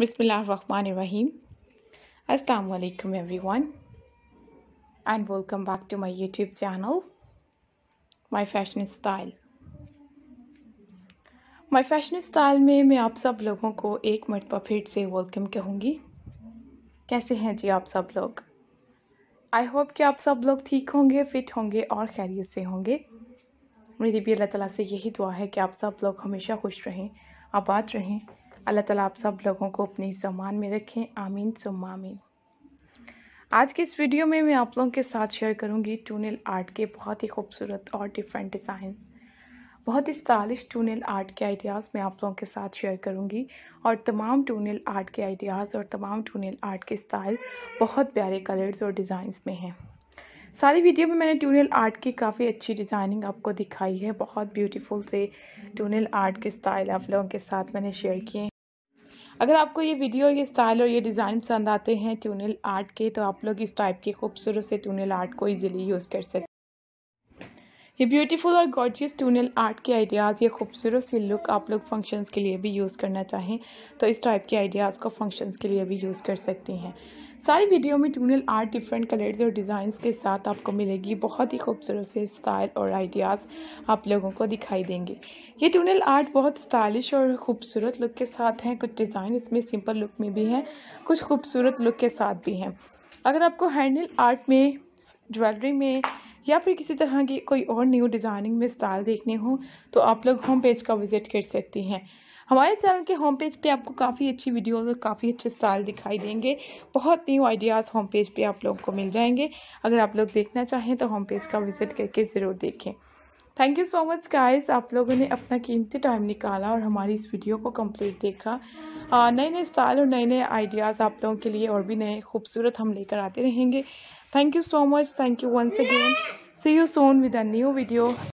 बिसमीम असलकम everyone and welcome back to my YouTube channel my fashion style my fashion style में मैं आप सब लोगों को एक मरतबा फिर से वेलकम कहूँगी कैसे हैं जी आप सब लोग आई होप कि आप सब लोग ठीक होंगे फिट होंगे और खैरियत से होंगे मेरी भी अल्लाह तला से यही दुआ है कि आप सब लोग हमेशा खुश रहें आबाद रहें अल्लाह ताला आप सब लोगों को अपने जमान में रखें आमीन सुम आमीन आज के इस वीडियो में मैं आप लोगों के साथ शेयर करूंगी टूनल आर्ट के बहुत ही खूबसूरत और डिफरेंट डिज़ाइन बहुत ही स्टाइलिश टूनल आर्ट के आइडियाज़ मैं आप लोगों के साथ शेयर करूंगी और तमाम टूनल आर्ट के आइडियाज़ और तमाम टूनल आर्ट के स्टाइल बहुत प्यारे कलर्स और डिज़ाइंस में हैं सारी वीडियो में मैंने ट्यूनल आर्ट की काफ़ी अच्छी डिज़ाइनिंग आपको दिखाई है बहुत ब्यूटीफुल से ट्यूनल आर्ट के स्टाइल आप लोगों के साथ मैंने शेयर किए अगर आपको ये वीडियो ये स्टाइल और ये डिज़ाइन पसंद आते हैं ट्यूनल आर्ट के तो आप लोग इस टाइप के खूबसूरत से ट्यूनल आर्ट को ईजिली यूज़ कर सकते ये ब्यूटीफुल और गॉर्जियस ट्यूनल आर्ट के आइडियाज़ ये खूबसूरत सी लुक आप लोग फंक्शंस के लिए भी यूज़ करना चाहें तो इस टाइप के आइडियाज़ को फंक्शंस के लिए भी यूज़ कर सकती हैं सारी वीडियो में ट्यूनल आर्ट डिफरेंट कलर्स और डिज़ाइंस के साथ आपको मिलेगी बहुत ही खूबसूरत से स्टाइल और आइडियाज़ आप लोगों को दिखाई देंगे ये ट्यूनल आर्ट बहुत स्टाइलिश और ख़ूबसूरत लुक के साथ हैं कुछ डिज़ाइन इसमें सिंपल लुक में भी हैं कुछ खूबसूरत लुक के साथ भी हैं अगर आपको हैंडल आर्ट में ज्वेलरी में या फिर किसी तरह की कोई और न्यू डिज़ाइनिंग में स्टाइल देखने हो तो आप लोग होम पेज का विज़िट कर सकती हैं हमारे चैनल के होम पेज पे आपको काफ़ी अच्छी वीडियोस और काफ़ी अच्छे स्टाइल दिखाई देंगे बहुत न्यू आइडियाज़ होम पेज पे आप लोगों को मिल जाएंगे अगर आप लोग देखना चाहें तो होम पेज का विज़िट करके ज़रूर देखें thank you so much guys आप लोगों ने अपना कीमती टाइम निकाला और हमारी इस वीडियो को कंप्लीट देखा नए नए स्टाइल और नए नए आइडियाज़ आप लोगों के लिए और भी नए खूबसूरत हम लेकर आते रहेंगे thank you so much thank you once again see you soon with a new video